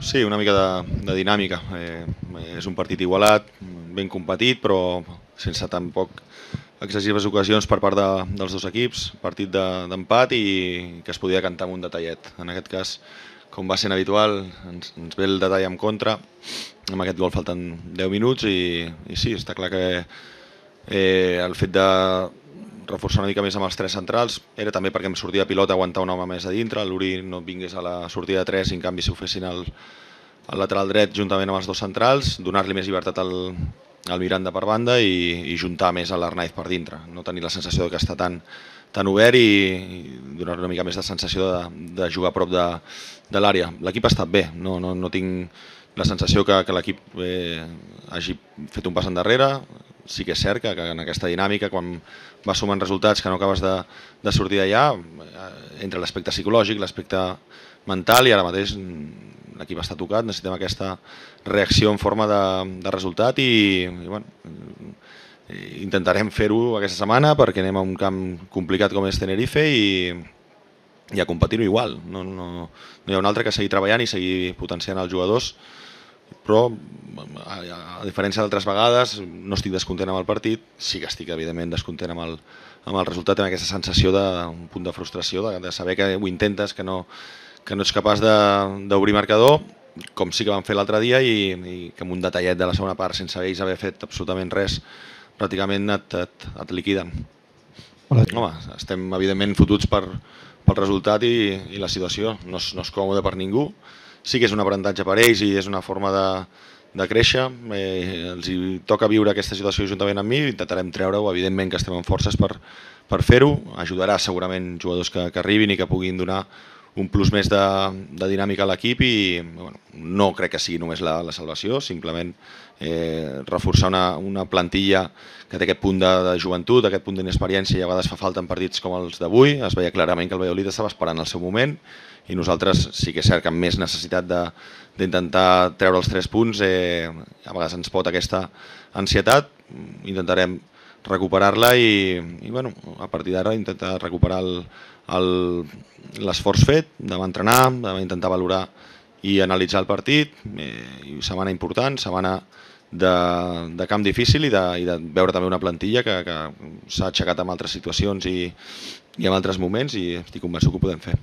Sí, una mica de, de dinàmica. Eh, és un partit igualat, ben competit, però sense tampoc excessives ocasions per part de, dels dos equips, partit d'empat de, i que es podia cantar amb un detallet. En aquest cas, com va sent habitual, ens, ens ve el detall en contra, amb aquest gol falten 10 minuts i, i sí, està clar que eh, el fet de reforçar una mica més amb els tres centrals, era també perquè em sortia pilota aguantar un home més a dintre, l'Uri no vingués a la sortida de tres i en canvi si ho fessin al, al lateral dret juntament amb els dos centrals, donar-li més llibertat al, al Miranda per banda i, i juntar més a l'Arnaiz per dintre, no tenir la sensació que està tan, tan obert i, i donar-li una mica més de sensació de, de jugar a prop de, de l'àrea. L'equip ha estat bé, no, no, no tinc la sensació que, que l'equip eh, hagi fet un pas endarrere, sí que és cert que, en aquesta dinàmica, quan vas sumant resultats que no acabes de, de sortir d'allà, eh, entre l'aspecte psicològic, l'aspecte mental, i ara mateix l'equip està tocat, necessitem aquesta reacció en forma de, de resultat i, i bueno, intentarem fer-ho aquesta setmana perquè anem a un camp complicat com és Tenerife i, i a competir-ho igual. No, no, no hi ha un altre que seguir treballant i seguir potenciant els jugadors però a, a diferència d'altres vegades no estic descontent amb el partit, sí que estic evidentment descontent amb el, amb el resultat, amb aquesta sensació d'un punt de frustració, de, de saber que ho intentes, que no, que no ets capaç d'obrir marcador, com sí que van fer l'altre dia i, i que amb un detallet de la segona part, sense ells haver fet absolutament res, pràcticament et, et, et liquiden. Home, estem evidentment fotuts per, pel resultat i, i la situació. No és, no és còmode per ningú, sí que és un aprenentatge per ells i és una forma de, de créixer. Eh, els hi toca viure aquesta situació juntament amb mi, intentarem treure-ho, evidentment que estem en forces per, per fer-ho. Ajudarà segurament jugadors que, que arribin i que puguin donar un plus més de, de dinàmica a l'equip i bueno, no crec que sigui només la, la salvació, simplement eh, reforçar una, una plantilla que té aquest punt de, de joventut, aquest punt d'inexperiència i a vegades fa falta en partits com els d'avui. Es veia clarament que el Valladolid estava esperant el seu moment i nosaltres sí que és cert que amb més necessitat d'intentar treure els tres punts eh, a vegades ens pot aquesta ansietat. Intentarem recuperar-la i, i bueno, a partir d'ara intentar recuperar l'esforç fet, de entrenar, de intentar valorar i analitzar el partit, eh, i setmana important, setmana de, de camp difícil i de, i de veure també una plantilla que, que s'ha aixecat en altres situacions i, i en altres moments i estic convençut que ho podem fer.